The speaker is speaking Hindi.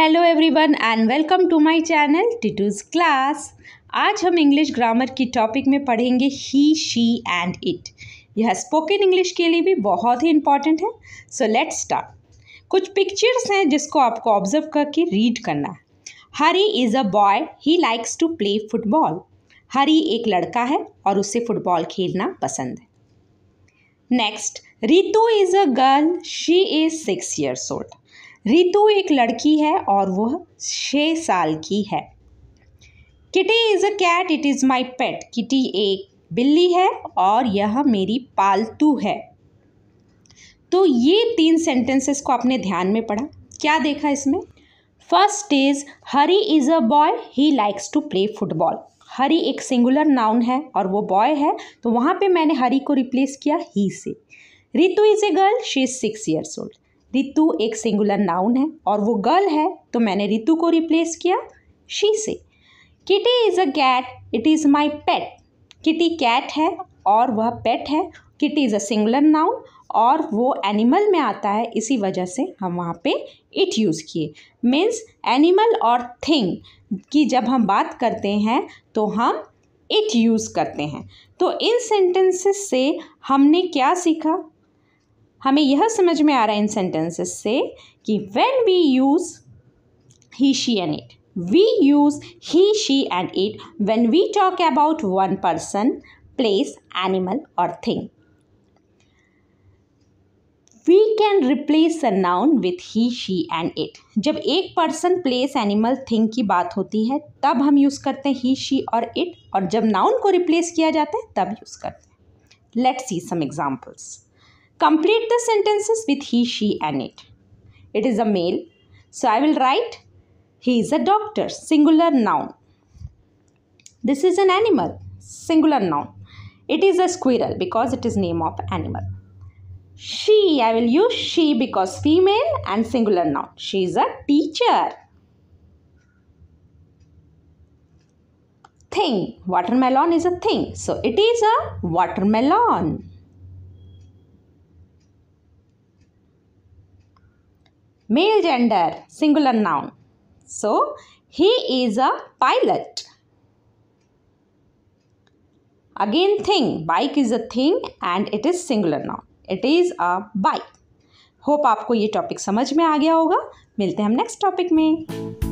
Hello everyone and welcome to my channel Titu's class आज हम इंग्लिश ग्रामर की टॉपिक में पढ़ेंगे ही शी एंड इट यह स्पोकन इंग्लिश के लिए भी बहुत ही इंपॉर्टेंट है सो लेट्स स्टार्ट कुछ पिक्चर्स हैं जिसको आपको ऑब्जर्व करके रीड करना है Hari is a boy he likes to play football Hari एक लड़का है और उसे फुटबॉल खेलना पसंद है next Ritu is a girl she is six years old Ritu एक लड़की है और वह छः साल की है Kitty is a cat it is my pet Kitty एक बिल्ली है और यह मेरी पालतू है तो ये तीन सेंटेंसेस को आपने ध्यान में पढ़ा क्या देखा इसमें first is Hari is a boy he likes to play football Hari एक सिंगुलर नाउन है और वो बॉय है तो वहाँ पे मैंने हरी को रिप्लेस किया ही से Ritu is a girl she is six years old Ritu एक सिंगुलर नाउन है और वो गर्ल है तो मैंने रितु को रिप्लेस किया शी से Kitty is a cat it is my pet Kitty cat है और वह पेट है Kitty is a singular noun और वो एनिमल में आता है इसी वजह से हम वहाँ पे इट यूज़ किए मीन्स एनिमल और थिंग की जब हम बात करते हैं तो हम इट यूज़ करते हैं तो इन सेंटेंसेस से हमने क्या सीखा हमें यह समझ में आ रहा है इन सेंटेंसेस से कि when we use he she and it we use he she and it when we talk about one person place animal और thing we can replace a noun with he she and it जब एक पर्सन प्लेस एनिमल थिंग की बात होती है तब हम यूज़ करते हैं ही शी और इट और जब नाउन को रिप्लेस किया जाता है तब यूज़ करते हैं let's see some examples Complete the sentences with he, she and it. It is a male. So I will write he is a doctor. Singular noun. This is an animal. Singular noun. It is a squirrel because it is name of animal. She, I will use she because female and singular noun. She is a teacher. Thing. Watermelon is a thing. So it is a watermelon. male gender singular noun so he is a pilot again thing bike is a thing and it is singular noun it is a bike hope आपको ये टॉपिक समझ में आ गया होगा मिलते हैं हम नेक्स्ट टॉपिक में